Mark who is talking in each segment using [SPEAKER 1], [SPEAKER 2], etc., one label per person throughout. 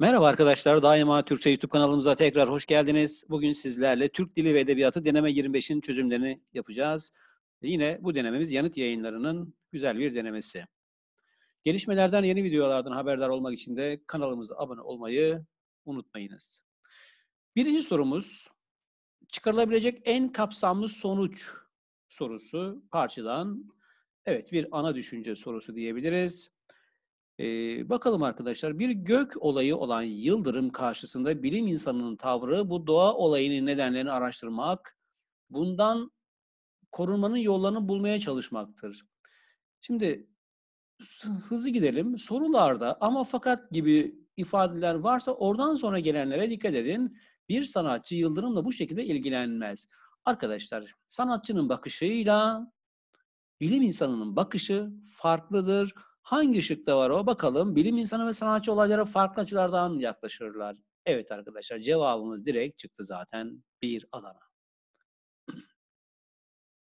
[SPEAKER 1] Merhaba arkadaşlar, daima Türkçe YouTube kanalımıza tekrar hoş geldiniz. Bugün sizlerle Türk Dili ve Edebiyatı Deneme 25'in çözümlerini yapacağız. Yine bu denememiz yanıt yayınlarının güzel bir denemesi. Gelişmelerden yeni videolardan haberdar olmak için de kanalımıza abone olmayı unutmayınız. Birinci sorumuz, çıkarılabilecek en kapsamlı sonuç sorusu parçadan. Evet, bir ana düşünce sorusu diyebiliriz. Ee, bakalım arkadaşlar bir gök olayı olan yıldırım karşısında bilim insanının tavrı bu doğa olayının nedenlerini araştırmak, bundan korunmanın yollarını bulmaya çalışmaktır. Şimdi hızlı gidelim. Sorularda ama fakat gibi ifadeler varsa oradan sonra gelenlere dikkat edin. Bir sanatçı yıldırımla bu şekilde ilgilenmez. Arkadaşlar sanatçının bakışıyla bilim insanının bakışı farklıdır. Hangi ışıkta var o? Bakalım bilim insanı ve sanatçı olaylara farklı açılardan yaklaşırlar. Evet arkadaşlar cevabımız direkt çıktı zaten bir alana.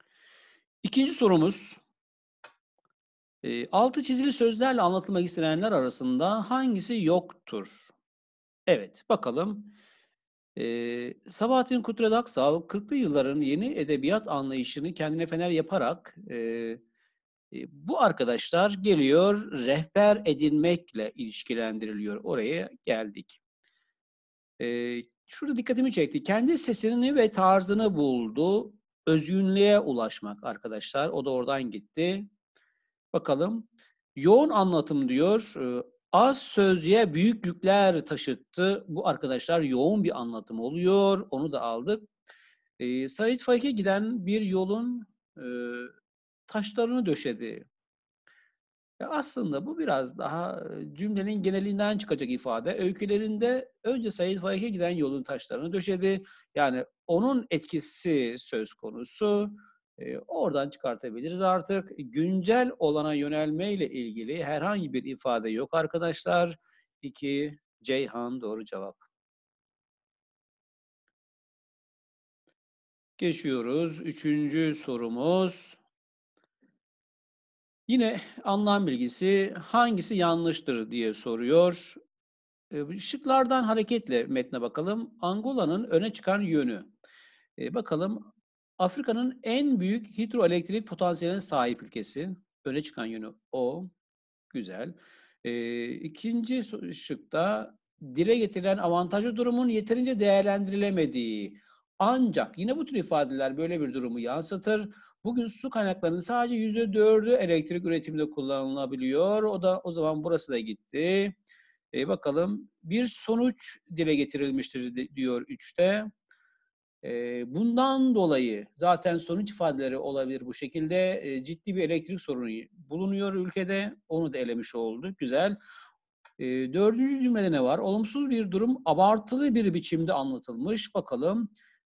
[SPEAKER 1] İkinci sorumuz. Ee, altı çizili sözlerle anlatılmak istenenler arasında hangisi yoktur? Evet bakalım. Ee, Sabahattin Kutredaksal 40'lı yılların yeni edebiyat anlayışını kendine fener yaparak e, ee, bu arkadaşlar geliyor rehber edinmekle ilişkilendiriliyor. Oraya geldik. Ee, şurada dikkatimi çekti. Kendi sesini ve tarzını buldu. Özgünlüğe ulaşmak arkadaşlar. O da oradan gitti. Bakalım. Yoğun anlatım diyor. Ee, az sözcüye büyük yükler taşıttı. Bu arkadaşlar yoğun bir anlatım oluyor. Onu da aldık. E, Said Faik'e giden bir yolun e, taşlarını döşedi. Ya aslında bu biraz daha cümlenin genelinden çıkacak ifade. Öykülerinde önce Said Faik'e giden yolun taşlarını döşedi. Yani onun etkisi söz konusu. E, oradan çıkartabiliriz artık. Güncel olana yönelmeyle ilgili herhangi bir ifade yok arkadaşlar. İki Ceyhan doğru cevap. Geçiyoruz. Üçüncü sorumuz. Yine anlam bilgisi hangisi yanlıştır diye soruyor. Işıklardan e, hareketle metne bakalım. Angola'nın öne çıkan yönü. E, bakalım Afrika'nın en büyük hidroelektrik potansiyeline sahip ülkesi. Öne çıkan yönü o. Güzel. E, ikinci ışıkta dile getirilen avantajlı durumun yeterince değerlendirilemediği. Ancak yine bu tür ifadeler böyle bir durumu yansıtır. Bugün su kaynaklarının sadece yüzde %4'ü elektrik üretiminde kullanılabiliyor. O da o zaman burası da gitti. E, bakalım bir sonuç dile getirilmiştir diyor 3'te. E, bundan dolayı zaten sonuç ifadeleri olabilir bu şekilde. E, ciddi bir elektrik sorunu bulunuyor ülkede. Onu da elemiş olduk. Güzel. E, dördüncü cümlede ne var? Olumsuz bir durum abartılı bir biçimde anlatılmış. Bakalım. Bakalım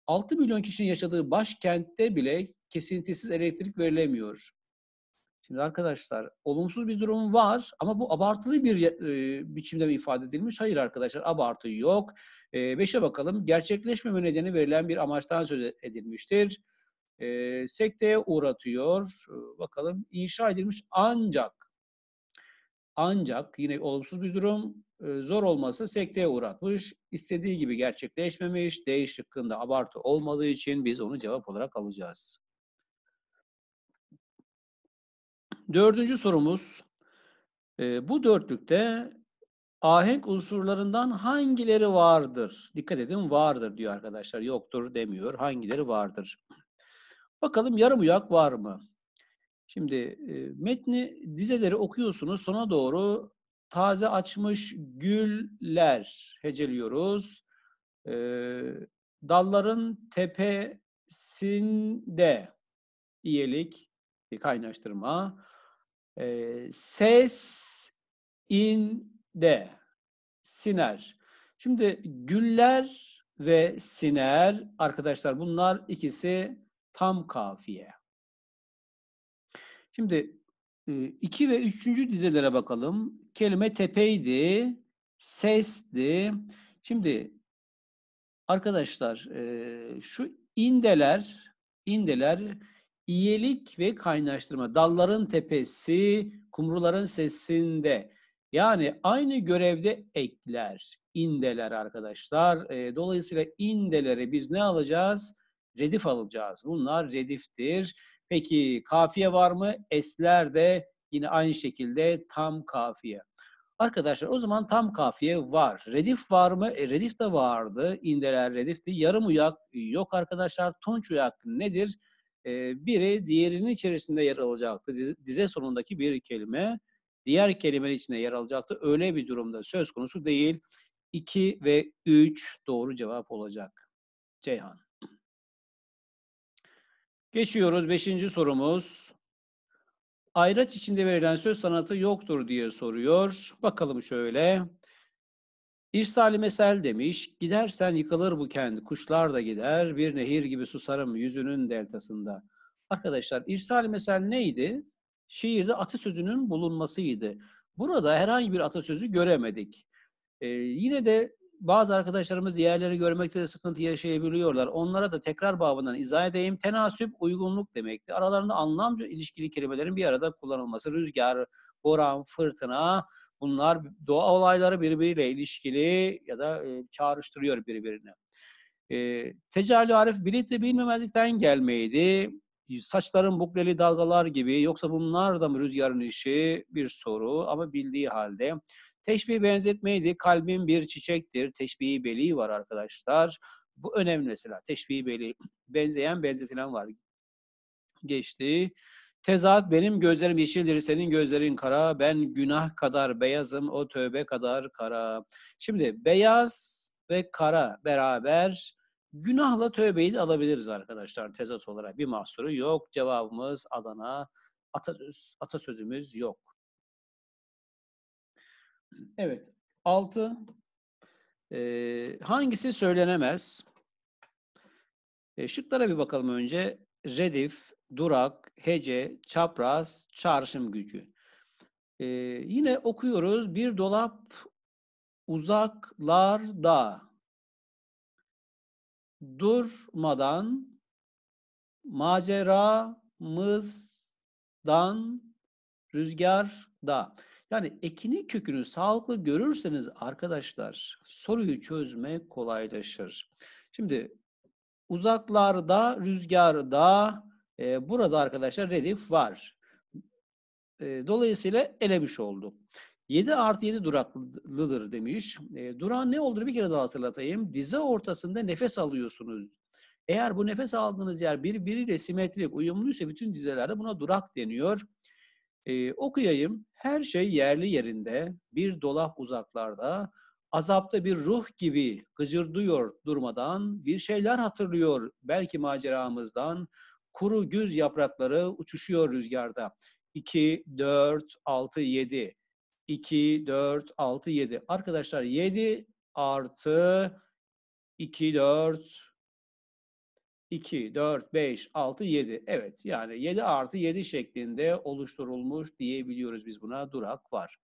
[SPEAKER 1] 6 milyon kişinin yaşadığı başkentte bile kesintisiz elektrik verilemiyor. Şimdi arkadaşlar olumsuz bir durum var ama bu abartılı bir e, biçimde mi ifade edilmiş? Hayır arkadaşlar abartı yok. E, beşe bakalım. Gerçekleşmeme nedeni verilen bir amaçtan söz edilmiştir. E, sekteye uğratıyor. E, bakalım inşa edilmiş ancak ancak yine olumsuz bir durum e, zor olması sekteye uğratmış, istediği gibi gerçekleşmemiş, D şıkkında abartı olmadığı için biz onu cevap olarak alacağız. Dördüncü sorumuz, e, bu dörtlükte ahenk unsurlarından hangileri vardır? Dikkat edin vardır diyor arkadaşlar, yoktur demiyor, hangileri vardır? Bakalım yarım uyak var mı? Şimdi e, metni dizeleri okuyorsunuz. Sona doğru taze açmış güller heceliyoruz. E, dalların tepesinde iyilik, bir kaynaştırma. E, ses inde siner. Şimdi güller ve siner arkadaşlar bunlar ikisi tam kafiye. Şimdi iki ve üçüncü dizelere bakalım. Kelime tepeydi, sesti. Şimdi arkadaşlar şu indeler, indeler iyilik ve kaynaştırma. Dalların tepesi, kumruların sesinde. Yani aynı görevde ekler, indeler arkadaşlar. dolayısıyla indeleri biz ne alacağız? Redif alacağız. Bunlar rediftir. Peki kafiye var mı? Esler de yine aynı şekilde tam kafiye. Arkadaşlar o zaman tam kafiye var. Redif var mı? E, redif de vardı. İndeler redifti. Yarım uyak yok arkadaşlar. Tunç uyak nedir? E, biri diğerinin içerisinde yer alacaktı. Dize sonundaki bir kelime diğer kelimenin içinde yer alacaktı. Öyle bir durumda söz konusu değil. 2 ve 3 doğru cevap olacak. Ceyhan. Geçiyoruz beşinci sorumuz. Ayraç içinde verilen söz sanatı yoktur diye soruyor. Bakalım şöyle. İrsali mesel demiş, gidersen yıkılır bu kent, kuşlar da gider, bir nehir gibi susarım yüzünün deltasında. Arkadaşlar İrsali mesel neydi? Şiirde atasözünün bulunmasıydı. Burada herhangi bir atasözü göremedik. Ee, yine de bazı arkadaşlarımız diğerleri görmekte de sıkıntı yaşayabiliyorlar. Onlara da tekrar babından izah edeyim. Tenasüp uygunluk demekti. Aralarında anlamca ilişkili kelimelerin bir arada kullanılması. Rüzgar, boran, fırtına bunlar doğa olayları birbiriyle ilişkili ya da e, çağrıştırıyor birbirini. E, tecellü arif bilikle bilmemezlikten gelmeydi. Saçların bukleli dalgalar gibi yoksa bunlar da mı rüzgarın işi bir soru ama bildiği halde Teşbih benzetmeydi. Kalbim bir çiçektir. Teşbihi beli var arkadaşlar. Bu önemli mesela. Teşbihi beli. Benzeyen benzetilen var. Geçti. Tezat benim gözlerim yeşildir, senin gözlerin kara. Ben günah kadar beyazım, o tövbe kadar kara. Şimdi beyaz ve kara beraber günahla tövbeyi de alabiliriz arkadaşlar tezat olarak. Bir mahsuru yok. Cevabımız Adana. Atasöz, atasözümüz yok. Evet. altı Ee, hangisi söylenemez? E, şıklara bir bakalım önce. Redif, durak, hece, çapraz, çağrışım gücü. E, yine okuyoruz. Bir dolap uzaklarda durmadan maceramızdan rüzgarda. Yani ekini kökünü sağlıklı görürseniz arkadaşlar soruyu çözme kolaylaşır. Şimdi uzaklarda, rüzgarda e, burada arkadaşlar redif var. E, dolayısıyla elemiş olduk. 7 artı 7 duraklıdır demiş. E, durağın ne olduğunu bir kere daha hatırlatayım. Dize ortasında nefes alıyorsunuz. Eğer bu nefes aldığınız yer birbiriyle simetrik, uyumluysa bütün dizelerde buna durak deniyor. Ee, okuyayım. Her şey yerli yerinde, bir dolap uzaklarda, azapta bir ruh gibi gıcırdıyor durmadan, bir şeyler hatırlıyor belki maceramızdan, kuru güz yaprakları uçuşuyor rüzgarda. 2, 4, 6, 7. 2, 4, 6, 7. Arkadaşlar 7 artı 2, 4, 2, 4, 5, 6, 7. Evet yani 7 artı 7 şeklinde oluşturulmuş diyebiliyoruz biz buna durak var.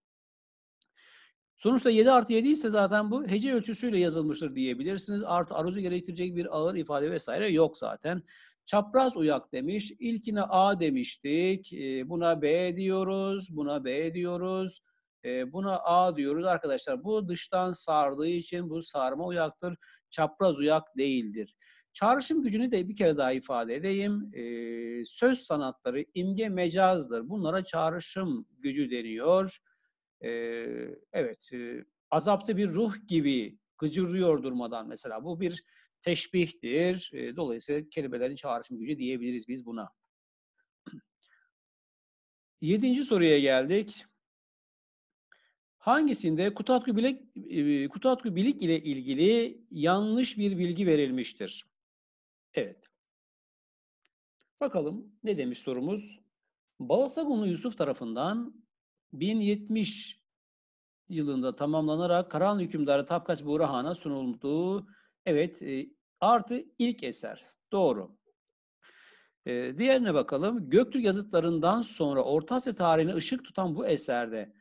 [SPEAKER 1] Sonuçta 7 artı 7 ise zaten bu hece ölçüsüyle yazılmıştır diyebilirsiniz. Artı aruzu gerektirecek bir ağır ifade vesaire yok zaten. Çapraz uyak demiş. İlkine A demiştik. Ee, buna B diyoruz. Buna B diyoruz. Ee, buna A diyoruz. Arkadaşlar bu dıştan sardığı için bu sarma uyaktır. Çapraz uyak değildir. Çağrışım gücünü de bir kere daha ifade edeyim. E, söz sanatları imge mecazdır. Bunlara çağrışım gücü deniyor. E, evet, e, azapta bir ruh gibi gıcırıyor durmadan mesela. Bu bir teşbihtir. E, dolayısıyla kelimelerin çağrışım gücü diyebiliriz biz buna. Yedinci soruya geldik. Hangisinde Kutatku Bilik, e, Kutatku Bilik ile ilgili yanlış bir bilgi verilmiştir? Evet. Bakalım ne demiş sorumuz? Balasagunlu Yusuf tarafından 1070 yılında tamamlanarak Karahanlı hükümdarı Tapkaç Burahana sunuldu. Evet, e, artı ilk eser. Doğru. E, diğerine bakalım. Göktürk yazıtlarından sonra Orta Asya tarihine ışık tutan bu eserde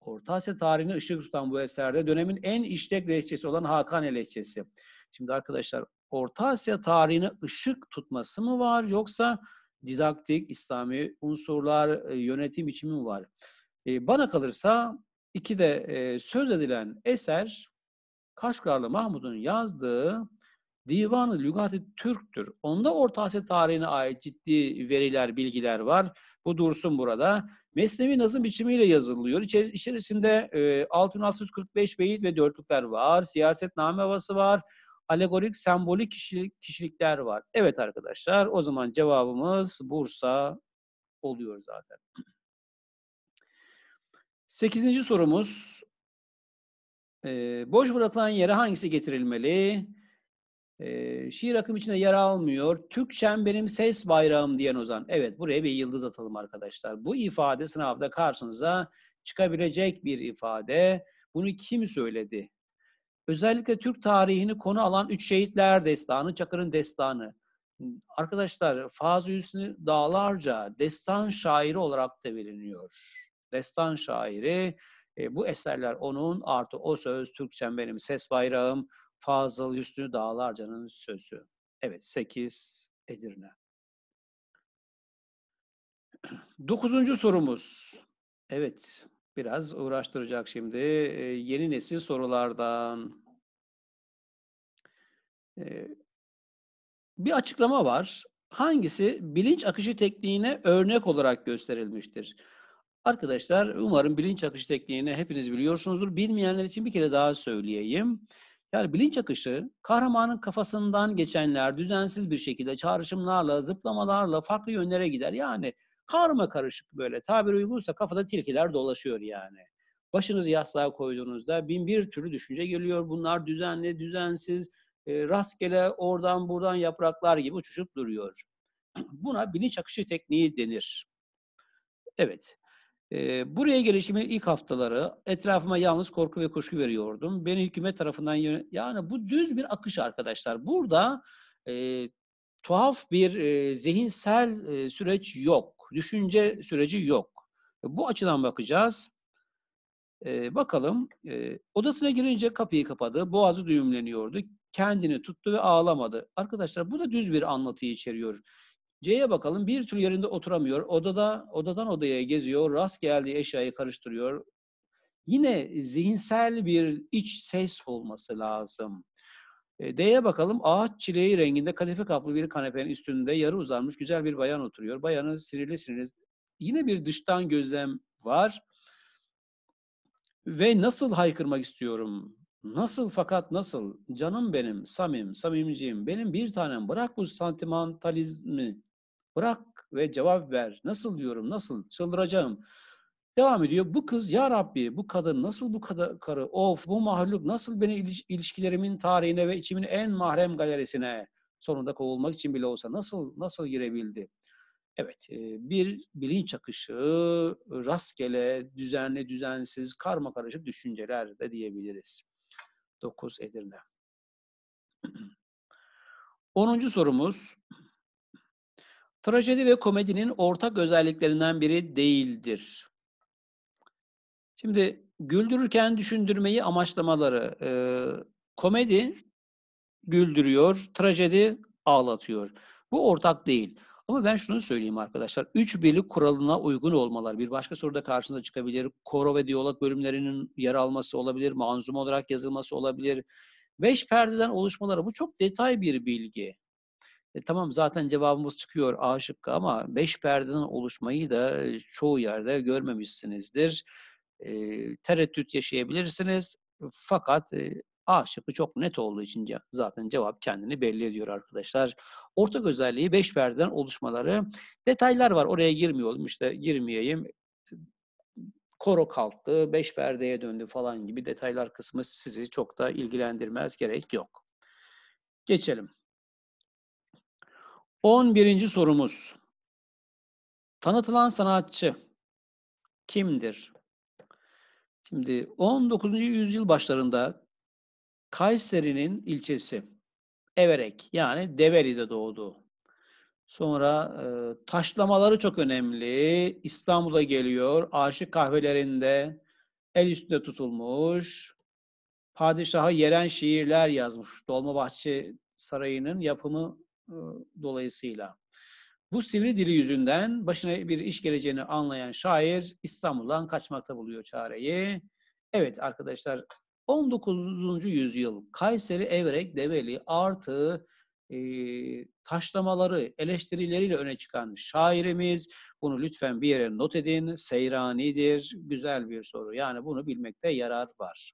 [SPEAKER 1] Orta Asya tarihine ışık tutan bu eserde dönemin en işlek lehçesi olan Hakan lehçesi. Şimdi arkadaşlar Orta Asya tarihine ışık tutması mı var yoksa didaktik, İslami unsurlar, e, yönetim biçimi mi var? E, bana kalırsa iki de e, söz edilen eser Kaşgarlı Mahmud'un yazdığı Divan-ı Lügat-ı Türk'tür. Onda Orta Asya tarihine ait ciddi veriler, bilgiler var. Bu dursun burada. Mesnevi nazım biçimiyle yazılıyor. İçer, içerisinde e, 6645 beyit ve dörtlükler var. Siyasetname havası var alegorik, sembolik kişilik, kişilikler var. Evet arkadaşlar, o zaman cevabımız Bursa oluyor zaten. Sekizinci sorumuz, e, boş bırakılan yere hangisi getirilmeli? E, şiir akım içinde yer almıyor. Türkçem benim ses bayrağım diyen Ozan. Evet, buraya bir yıldız atalım arkadaşlar. Bu ifade sınavda karşınıza çıkabilecek bir ifade. Bunu kim söyledi? Özellikle Türk tarihini konu alan Üç Şehitler Destanı, Çakır'ın destanı. Arkadaşlar Fazıl Hüsnü dağlarca destan şairi olarak da biliniyor. Destan şairi, e, bu eserler onun artı o söz, Türkçem benim ses bayrağım, Fazıl Hüsnü Dağlarca'nın sözü. Evet, 8 Edirne. Dokuzuncu sorumuz. Evet, biraz uğraştıracak şimdi. E, yeni nesil sorulardan. E, bir açıklama var. Hangisi bilinç akışı tekniğine örnek olarak gösterilmiştir? Arkadaşlar umarım bilinç akışı tekniğini hepiniz biliyorsunuzdur. Bilmeyenler için bir kere daha söyleyeyim. Yani bilinç akışı kahramanın kafasından geçenler düzensiz bir şekilde çağrışımlarla, zıplamalarla farklı yönlere gider. Yani karma karışık böyle tabir uygunsa kafada tilkiler dolaşıyor yani. Başınızı yastığa koyduğunuzda bin bir türlü düşünce geliyor. Bunlar düzenli, düzensiz, e, rastgele oradan buradan yapraklar gibi uçuşup duruyor. Buna bilinç akışı tekniği denir. Evet. E, buraya gelişimin ilk haftaları etrafıma yalnız korku ve kuşku veriyordum. Beni hükümet tarafından yön... yani bu düz bir akış arkadaşlar. Burada e, tuhaf bir e, zihinsel e, süreç yok. Düşünce süreci yok. Bu açıdan bakacağız. Ee, bakalım. Ee, odasına girince kapıyı kapadı. Boğazı düğümleniyordu. Kendini tuttu ve ağlamadı. Arkadaşlar bu da düz bir anlatıyı içeriyor. C'ye bakalım. Bir türlü yerinde oturamıyor. Odada odadan odaya geziyor. Rast geldiği eşyayı karıştırıyor. Yine zihinsel bir iç ses olması lazım. E, D'ye bakalım. Ağaç çileği renginde kadife kaplı bir kanepenin üstünde yarı uzanmış güzel bir bayan oturuyor. Bayanın sinirli sinirli yine bir dıştan gözlem var. Ve nasıl haykırmak istiyorum? Nasıl fakat nasıl? Canım benim, samim, samimciğim, benim bir tanem. Bırak bu sentimentalizmi. Bırak ve cevap ver. Nasıl diyorum, nasıl? Çıldıracağım. Devam ediyor. Bu kız ya Rabbi bu kadın nasıl bu kadar karı of bu mahluk nasıl beni ilişkilerimin tarihine ve içimin en mahrem galerisine sonunda kovulmak için bile olsa nasıl nasıl girebildi? Evet e, bir bilinç akışı rastgele düzenli düzensiz karma karışık düşünceler de diyebiliriz. 9 Edirne. 10. sorumuz Trajedi ve komedinin ortak özelliklerinden biri değildir. Şimdi güldürürken düşündürmeyi amaçlamaları. E, komedi güldürüyor, trajedi ağlatıyor. Bu ortak değil. Ama ben şunu söyleyeyim arkadaşlar. Üç birlik kuralına uygun olmalar. Bir başka soruda karşınıza çıkabilir. Koro ve diyalog bölümlerinin yer alması olabilir. Manzum olarak yazılması olabilir. Beş perdeden oluşmaları. Bu çok detay bir bilgi. E, tamam zaten cevabımız çıkıyor A şıkkı ama beş perdeden oluşmayı da çoğu yerde görmemişsinizdir e, tereddüt yaşayabilirsiniz. Fakat e, A şıkkı çok net olduğu için zaten cevap kendini belli ediyor arkadaşlar. Ortak özelliği 5 perdeden oluşmaları. Detaylar var oraya girmiyorum işte girmeyeyim. Koro kalktı, 5 perdeye döndü falan gibi detaylar kısmı sizi çok da ilgilendirmez gerek yok. Geçelim. 11. sorumuz. Tanıtılan sanatçı kimdir? Şimdi 19. yüzyıl başlarında Kayseri'nin ilçesi Everek yani Deveri'de doğdu. Sonra e, taşlamaları çok önemli. İstanbul'a geliyor. Aşık kahvelerinde el üstünde tutulmuş. Padişaha yeren şiirler yazmış. Dolmabahçe Sarayı'nın yapımı e, dolayısıyla. Bu sivri dili yüzünden başına bir iş geleceğini anlayan şair İstanbul'dan kaçmakta buluyor çareyi. Evet arkadaşlar 19. yüzyıl Kayseri Evrek Develi artı e, taşlamaları, eleştirileriyle öne çıkan şairimiz. Bunu lütfen bir yere not edin. Seyrani'dir. Güzel bir soru. Yani bunu bilmekte yarar var.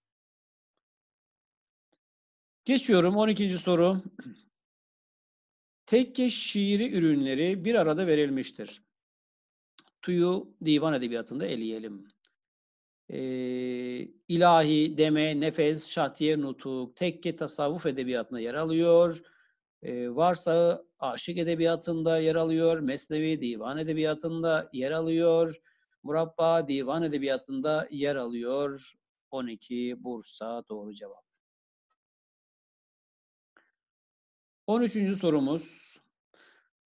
[SPEAKER 1] Geçiyorum 12. soru. Tekke şiiri ürünleri bir arada verilmiştir. Tuyu divan edebiyatında eleyelim. Ee, ilahi, deme, nefes, şatiye, nutuk, tekke tasavvuf edebiyatında yer alıyor. Ee, varsa aşık edebiyatında yer alıyor. Mesnevi divan edebiyatında yer alıyor. Murabba divan edebiyatında yer alıyor. 12 Bursa doğru cevap. 13. sorumuz.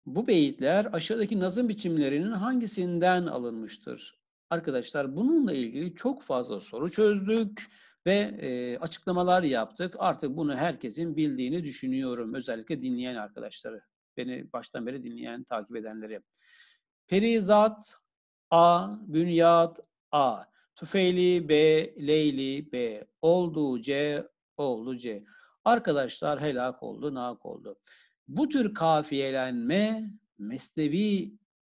[SPEAKER 1] Bu beyitler aşağıdaki nazım biçimlerinin hangisinden alınmıştır? Arkadaşlar bununla ilgili çok fazla soru çözdük ve e, açıklamalar yaptık. Artık bunu herkesin bildiğini düşünüyorum. Özellikle dinleyen arkadaşları. Beni baştan beri dinleyen, takip edenleri. Perizat A, Bünyat A, Tufeyli B, Leyli B, Oldu C, Oldu C. Arkadaşlar helak oldu, nak oldu. Bu tür kafiyelenme mesnevi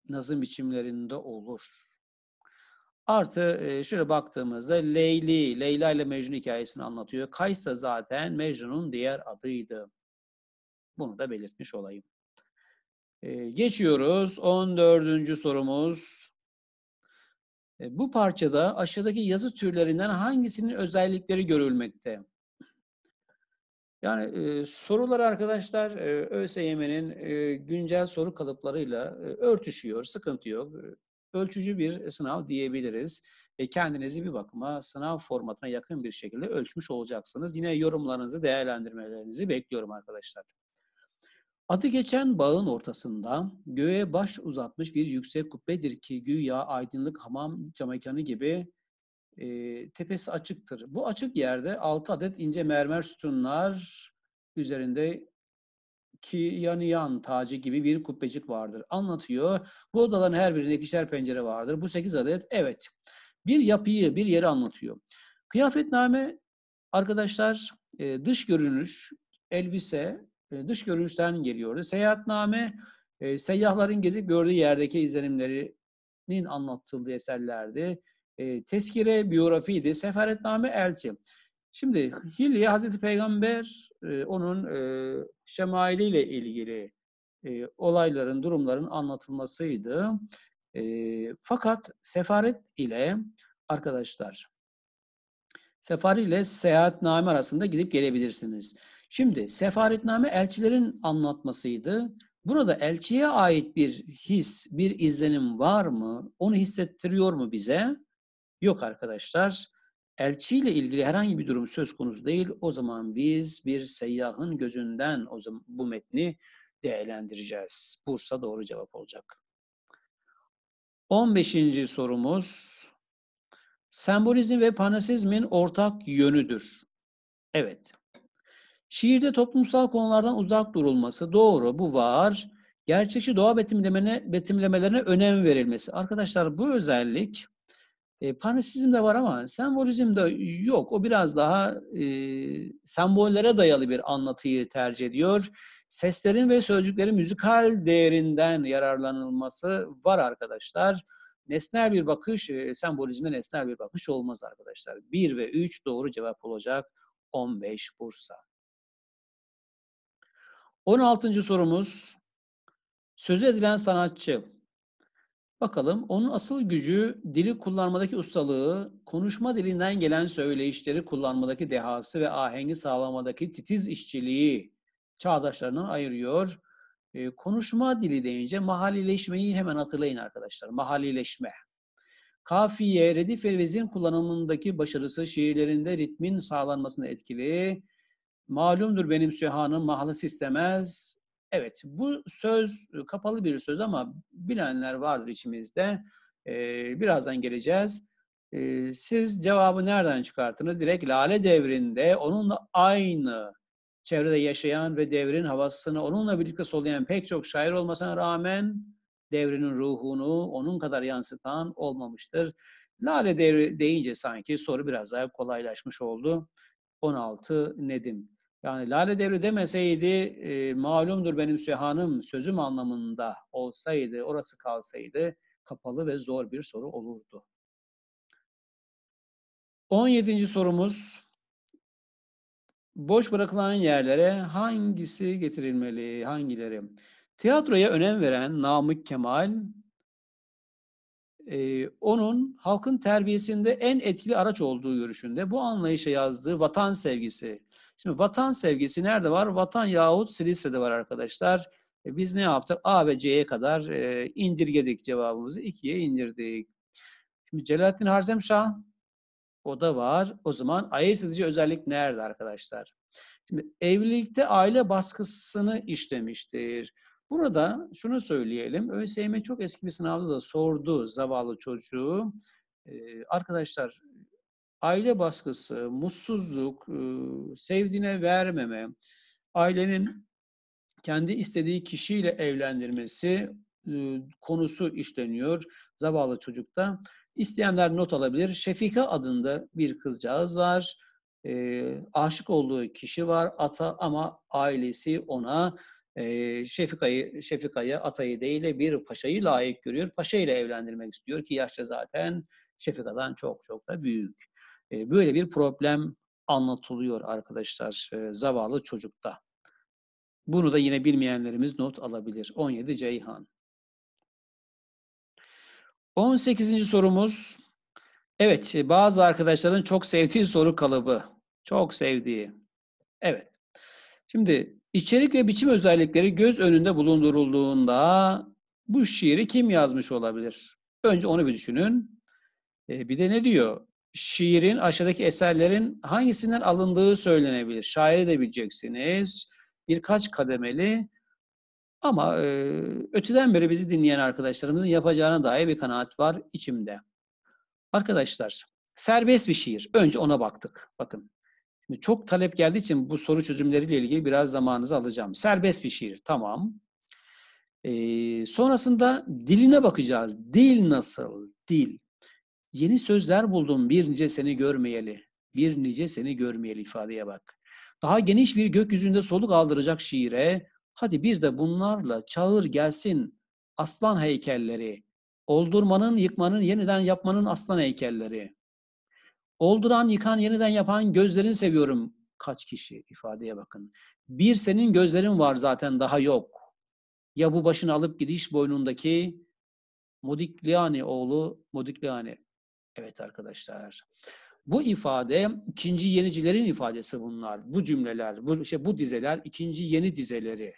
[SPEAKER 1] nazım biçimlerinde olur. Artı e, şöyle baktığımızda Leyli, Leyla ile Mecnun hikayesini anlatıyor. Kays da zaten Mecnun'un diğer adıydı. Bunu da belirtmiş olayım. E, geçiyoruz 14. sorumuz. E, bu parçada aşağıdaki yazı türlerinden hangisinin özellikleri görülmekte? Yani e, sorular arkadaşlar e, ÖSYM'nin e, güncel soru kalıplarıyla e, örtüşüyor, sıkıntı yok. Ölçücü bir sınav diyebiliriz. E, kendinizi bir bakıma sınav formatına yakın bir şekilde ölçmüş olacaksınız. Yine yorumlarınızı, değerlendirmelerinizi bekliyorum arkadaşlar. Atı geçen bağın ortasında göğe baş uzatmış bir yüksek kubbedir ki güya aydınlık hamam camekanı gibi e, tepesi açıktır. Bu açık yerde 6 adet ince mermer sütunlar üzerinde ki yanı yan tacı gibi bir kubbecik vardır. Anlatıyor. Bu odaların her birinde ikişer pencere vardır. Bu 8 adet. Evet. Bir yapıyı, bir yeri anlatıyor. Kıyafetname arkadaşlar e, dış görünüş, elbise, e, dış görünüşten geliyordu. Seyahatname e, seyyahların gezip gördüğü yerdeki izlenimlerinin anlatıldığı eserlerdi e, tezkire, biyografiydi. Sefaretname, elçi. Şimdi Hilye Hazreti Peygamber e, onun e, şemailiyle ilgili e, olayların, durumların anlatılmasıydı. E, fakat sefaret ile arkadaşlar sefaret ile seyahatname arasında gidip gelebilirsiniz. Şimdi sefaretname elçilerin anlatmasıydı. Burada elçiye ait bir his, bir izlenim var mı? Onu hissettiriyor mu bize? yok arkadaşlar. Elçiyle ilgili herhangi bir durum söz konusu değil. O zaman biz bir seyyahın gözünden o zaman bu metni değerlendireceğiz. Bursa doğru cevap olacak. 15. sorumuz sembolizm ve panasizmin ortak yönüdür. Evet. Şiirde toplumsal konulardan uzak durulması doğru, bu var. Gerçekçi doğa betimlemene, betimlemelerine önem verilmesi. Arkadaşlar bu özellik e, panistizm de var ama sembolizm de yok. O biraz daha e, sembollere dayalı bir anlatıyı tercih ediyor. Seslerin ve sözcüklerin müzikal değerinden yararlanılması var arkadaşlar. Nesnel bir bakış, e, sembolizme nesnel bir bakış olmaz arkadaşlar. 1 ve 3 doğru cevap olacak. 15 Bursa. 16. sorumuz. Söz edilen sanatçı Bakalım onun asıl gücü dili kullanmadaki ustalığı, konuşma dilinden gelen söyleyişleri kullanmadaki dehası ve ahengi sağlamadaki titiz işçiliği çağdaşlarından ayırıyor. E, konuşma dili deyince mahallileşmeyi hemen hatırlayın arkadaşlar. Mahallileşme. Kafiye, redif ve vezin kullanımındaki başarısı şiirlerinde ritmin sağlanmasına etkili. Malumdur benim sühanım mahlı sistemez. Evet, bu söz kapalı bir söz ama bilenler vardır içimizde. Ee, birazdan geleceğiz. Ee, siz cevabı nereden çıkarttınız? Direkt Lale Devri'nde onunla aynı çevrede yaşayan ve devrin havasını onunla birlikte soluyan pek çok şair olmasına rağmen devrinin ruhunu onun kadar yansıtan olmamıştır. Lale devri deyince sanki soru biraz daha kolaylaşmış oldu. 16 Nedim. Yani Lale Devri demeseydi e, malumdur benim sühanım sözüm anlamında olsaydı, orası kalsaydı kapalı ve zor bir soru olurdu. 17. sorumuz boş bırakılan yerlere hangisi getirilmeli, hangileri? Tiyatroya önem veren Namık Kemal, e, onun halkın terbiyesinde en etkili araç olduğu görüşünde bu anlayışa yazdığı Vatan Sevgisi Şimdi vatan sevgisi nerede var? Vatan yahut Silistre'de var arkadaşlar. E, biz ne yaptık? A ve C'ye kadar e, indirgedik cevabımızı. 2'ye indirdik. Şimdi Celalettin Harzemşah o da var. O zaman ayırt edici özellik nerede arkadaşlar? Şimdi evlilikte aile baskısını işlemiştir. Burada şunu söyleyelim. ÖSYM çok eski bir sınavda da sordu zavallı çocuğu. Ee, arkadaşlar aile baskısı, mutsuzluk, sevdiğine vermeme, ailenin kendi istediği kişiyle evlendirmesi konusu işleniyor zavallı çocukta. İsteyenler not alabilir. Şefika adında bir kızcağız var. E, aşık olduğu kişi var ata ama ailesi ona e, Şefika'yı Şefika'yı atayı değil de bir paşayı layık görüyor. Paşa ile evlendirmek istiyor ki yaşta zaten Şefika'dan çok çok da büyük böyle bir problem anlatılıyor arkadaşlar e, zavallı çocukta. Bunu da yine bilmeyenlerimiz not alabilir. 17 Ceyhan. 18. sorumuz. Evet, bazı arkadaşların çok sevdiği soru kalıbı. Çok sevdiği. Evet. Şimdi içerik ve biçim özellikleri göz önünde bulundurulduğunda bu şiiri kim yazmış olabilir? Önce onu bir düşünün. bir de ne diyor? şiirin aşağıdaki eserlerin hangisinden alındığı söylenebilir. Şairi de bileceksiniz. Birkaç kademeli ama e, öteden beri bizi dinleyen arkadaşlarımızın yapacağına dair bir kanaat var içimde. Arkadaşlar, serbest bir şiir. Önce ona baktık. Bakın. Şimdi çok talep geldiği için bu soru çözümleriyle ilgili biraz zamanınızı alacağım. Serbest bir şiir. Tamam. Ee, sonrasında diline bakacağız. Dil nasıl? Dil. Yeni sözler buldum bir nice seni görmeyeli. Bir nice seni görmeyeli ifadeye bak. Daha geniş bir gökyüzünde soluk aldıracak şiire, hadi bir de bunlarla çağır gelsin aslan heykelleri. Oldurmanın, yıkmanın, yeniden yapmanın aslan heykelleri. Olduran, yıkan, yeniden yapan gözlerini seviyorum. Kaç kişi ifadeye bakın. Bir senin gözlerin var zaten daha yok. Ya bu başını alıp gidiş boynundaki Modigliani oğlu Modigliani. Evet arkadaşlar. Bu ifade ikinci yenicilerin ifadesi bunlar. Bu cümleler, bu şey bu dizeler ikinci yeni dizeleri.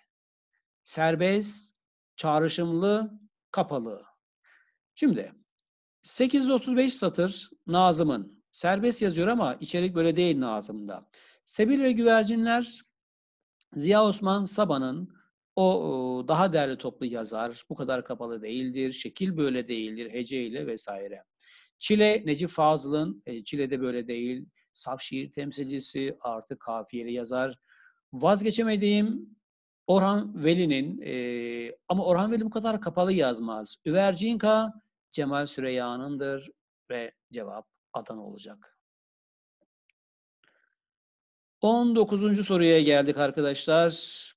[SPEAKER 1] Serbest, çağrışımlı, kapalı. Şimdi 835 satır Nazım'ın. Serbest yazıyor ama içerik böyle değil Nazım'da. Sebil ve güvercinler Ziya Osman Saba'nın o daha değerli toplu yazar. Bu kadar kapalı değildir. Şekil böyle değildir. Hece ile vesaire. Çile, Necip Fazıl'ın, e, Çile'de böyle değil, saf şiir temsilcisi, artı kafiyeli yazar. Vazgeçemediğim Orhan Veli'nin, e, ama Orhan Veli bu kadar kapalı yazmaz. Üvercinka, Cemal Süreyya'nındır ve cevap Adana olacak. 19. soruya geldik arkadaşlar.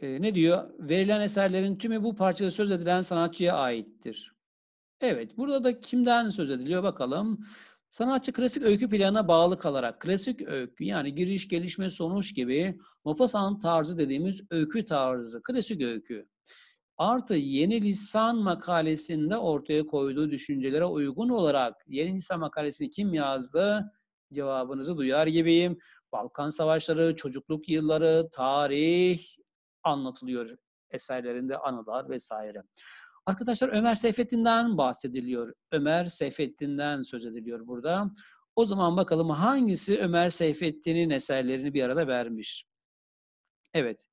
[SPEAKER 1] E, ne diyor? Verilen eserlerin tümü bu parçada söz edilen sanatçıya aittir. Evet, burada da kimden söz ediliyor bakalım. Sanatçı klasik öykü planına bağlı kalarak klasik öykü yani giriş, gelişme, sonuç gibi Mopasan tarzı dediğimiz öykü tarzı, klasik öykü. Artı yeni lisan makalesinde ortaya koyduğu düşüncelere uygun olarak yeni lisan makalesini kim yazdı? Cevabınızı duyar gibiyim. Balkan Savaşları, çocukluk yılları, tarih anlatılıyor eserlerinde anılar vesaire. Arkadaşlar Ömer Seyfettin'den bahsediliyor. Ömer Seyfettin'den söz ediliyor burada. O zaman bakalım hangisi Ömer Seyfettin'in eserlerini bir arada vermiş? Evet.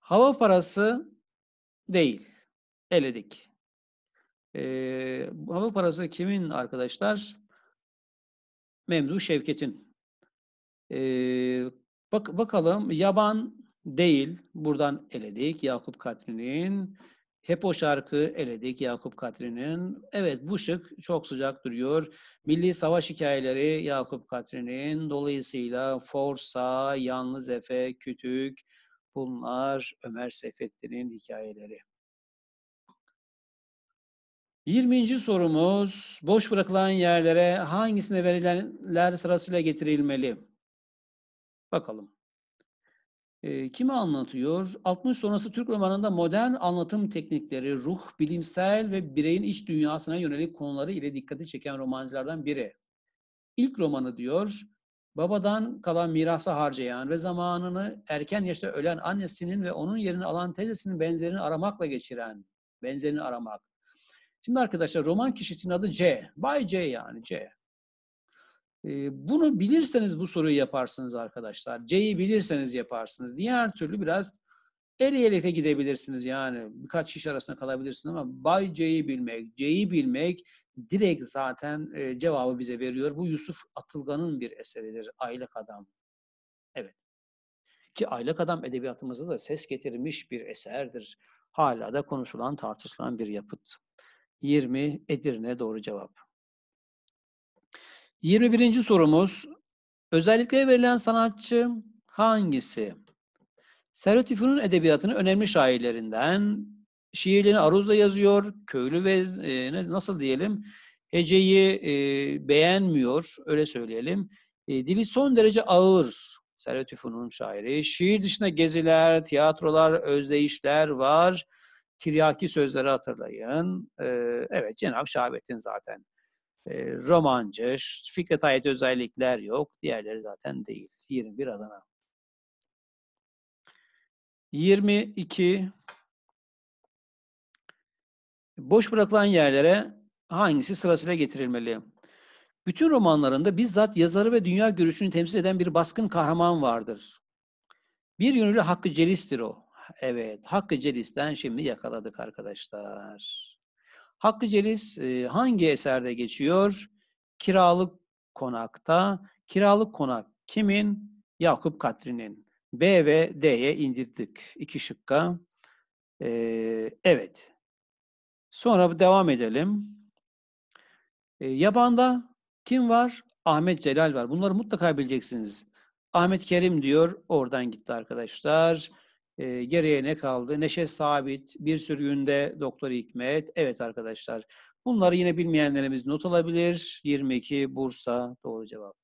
[SPEAKER 1] Hava parası değil. Eledik. Ee, hava parası kimin arkadaşlar? Memduh Şevket'in. Ee, bak bakalım yaban değil. Buradan eledik. Yakup Kadri'nin. Hep o şarkı eledik Yakup Katrin'in. Evet bu şık çok sıcak duruyor. Milli savaş hikayeleri Yakup Katrin'in. Dolayısıyla Forsa, Yalnız Efe, Kütük bunlar Ömer Seyfettin'in hikayeleri. 20. sorumuz boş bırakılan yerlere hangisine verilenler sırasıyla getirilmeli? Bakalım. E, kime anlatıyor? 60 sonrası Türk romanında modern anlatım teknikleri, ruh, bilimsel ve bireyin iç dünyasına yönelik konuları ile dikkati çeken romancılardan biri. İlk romanı diyor, babadan kalan mirasa harcayan ve zamanını erken yaşta ölen annesinin ve onun yerini alan teyzesinin benzerini aramakla geçiren, benzerini aramak. Şimdi arkadaşlar roman kişisinin adı C. Bay C yani C. Bunu bilirseniz bu soruyu yaparsınız arkadaşlar. C'yi bilirseniz yaparsınız. Diğer türlü biraz eriyelekte gidebilirsiniz yani. Birkaç kişi arasında kalabilirsiniz ama Bay C'yi bilmek, C'yi bilmek direkt zaten cevabı bize veriyor. Bu Yusuf Atılgan'ın bir eseridir. Aylak Adam. Evet. Ki Aylak Adam edebiyatımızda da ses getirmiş bir eserdir. Hala da konuşulan, tartışılan bir yapıt. 20 Edirne doğru cevap. 21. sorumuz özellikle verilen sanatçı hangisi? Servet İfün'ün edebiyatını önemli şairlerinden şiirlerini aruzla yazıyor. Köylü ve e, nasıl diyelim heceyi e, beğenmiyor öyle söyleyelim. E, dili son derece ağır. Servet Üfun'un şairi. Şiir dışında geziler, tiyatrolar, özdeyişler var. Tiryaki sözleri hatırlayın. Ee, evet Cenab-ı Şahabettin zaten ee, romancı, Fikret ait özellikler yok. Diğerleri zaten değil. 21 Adana. 22 Boş bırakılan yerlere hangisi sırasıyla getirilmeli? Bütün romanlarında bizzat yazarı ve dünya görüşünü temsil eden bir baskın kahraman vardır. Bir yönüyle Hakkı Celis'tir o. Evet, Hakkı Celis'ten şimdi yakaladık arkadaşlar. Hakkı Celis e, hangi eserde geçiyor? Kiralık konakta. Kiralık konak kimin? Yakup Katrin'in. B ve D'ye indirdik. iki şıkka. E, evet. Sonra devam edelim. E, yabanda kim var? Ahmet Celal var. Bunları mutlaka bileceksiniz. Ahmet Kerim diyor. Oradan gitti Arkadaşlar. E, geriye ne kaldı? Neşe Sabit, bir sürü Doktor Hikmet. Evet arkadaşlar. Bunları yine bilmeyenlerimiz not alabilir. 22 Bursa doğru cevap.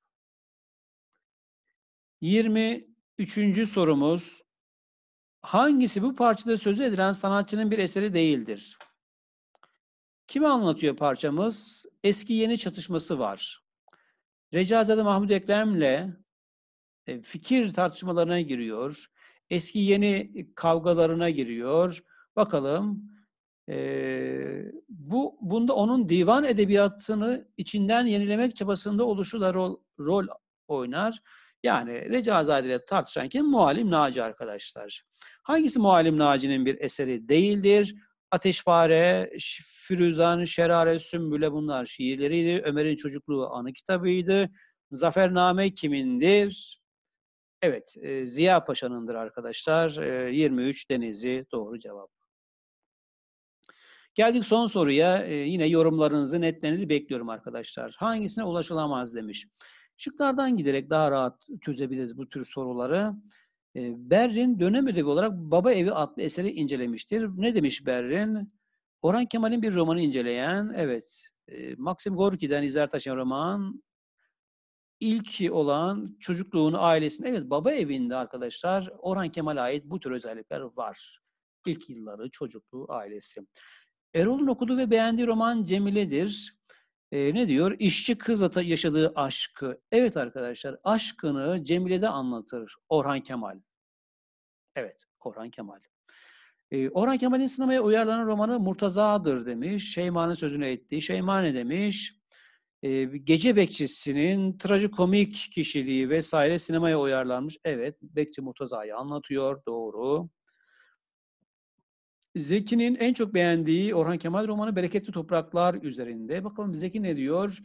[SPEAKER 1] 23. sorumuz hangisi bu parçada sözü edilen sanatçının bir eseri değildir? Kimi anlatıyor parçamız? Eski yeni çatışması var. Recazade Mahmut Ekrem'le e, fikir tartışmalarına giriyor eski yeni kavgalarına giriyor. Bakalım e, bu bunda onun divan edebiyatını içinden yenilemek çabasında oluşu da rol, rol oynar. Yani Recazade ile tartışan kim? Muallim Naci arkadaşlar. Hangisi Muallim Naci'nin bir eseri değildir? Ateşpare, Firuzan, Şerare, Sümbüle bunlar şiirleriydi. Ömer'in çocukluğu anı kitabıydı. Zafername kimindir? Evet, Ziya Paşa'nındır arkadaşlar. 23 Denizli doğru cevap. Geldik son soruya. yine yorumlarınızı, netlerinizi bekliyorum arkadaşlar. Hangisine ulaşılamaz demiş. Şıklardan giderek daha rahat çözebiliriz bu tür soruları. E, Berrin dönem ödevi olarak Baba Evi adlı eseri incelemiştir. Ne demiş Berrin? Orhan Kemal'in bir romanı inceleyen, evet, Maxim Gorki'den İzler Taşan roman ilk olan çocukluğunu ailesinde, evet baba evinde arkadaşlar Orhan Kemal'e ait bu tür özellikler var. İlk yılları, çocukluğu, ailesi. Erol'un okuduğu ve beğendiği roman Cemile'dir. Ee, ne diyor? İşçi kızla yaşadığı aşkı. Evet arkadaşlar, aşkını Cemile'de anlatır Orhan Kemal. Evet, Orhan Kemal. Ee, Orhan Kemal'in sinemaya uyarlanan romanı Murtaza'dır demiş. Şeyma'nın sözünü etti. Şeyma ne demiş? e, gece bekçisinin trajikomik kişiliği vesaire sinemaya uyarlanmış. Evet, Bekçi Murtaza'yı anlatıyor, doğru. Zeki'nin en çok beğendiği Orhan Kemal romanı Bereketli Topraklar üzerinde. Bakalım Zeki ne diyor?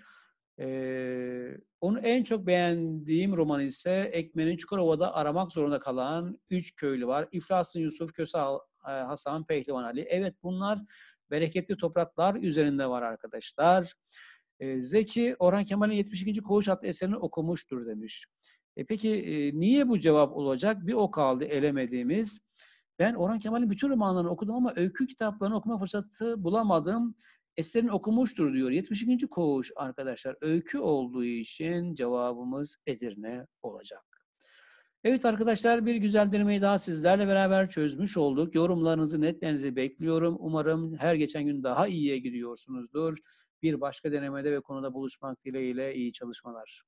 [SPEAKER 1] Ee, onu en çok beğendiğim roman ise Ekmen'in Çukurova'da aramak zorunda kalan üç köylü var. İflas'ın Yusuf, Köse Hasan, Pehlivan Ali. Evet bunlar bereketli topraklar üzerinde var arkadaşlar. Zeki, Orhan Kemal'in 72. Koğuş adlı eserini okumuştur demiş. E peki e, niye bu cevap olacak? Bir o kaldı elemediğimiz. Ben Orhan Kemal'in bütün romanlarını okudum ama öykü kitaplarını okuma fırsatı bulamadım. Eserini okumuştur diyor. 72. koğuş arkadaşlar öykü olduğu için cevabımız Edirne olacak. Evet arkadaşlar bir güzel güzeldirmeyi daha sizlerle beraber çözmüş olduk. Yorumlarınızı, netlerinizi bekliyorum. Umarım her geçen gün daha iyiye gidiyorsunuzdur. Bir başka denemede ve konuda buluşmak dileğiyle iyi çalışmalar.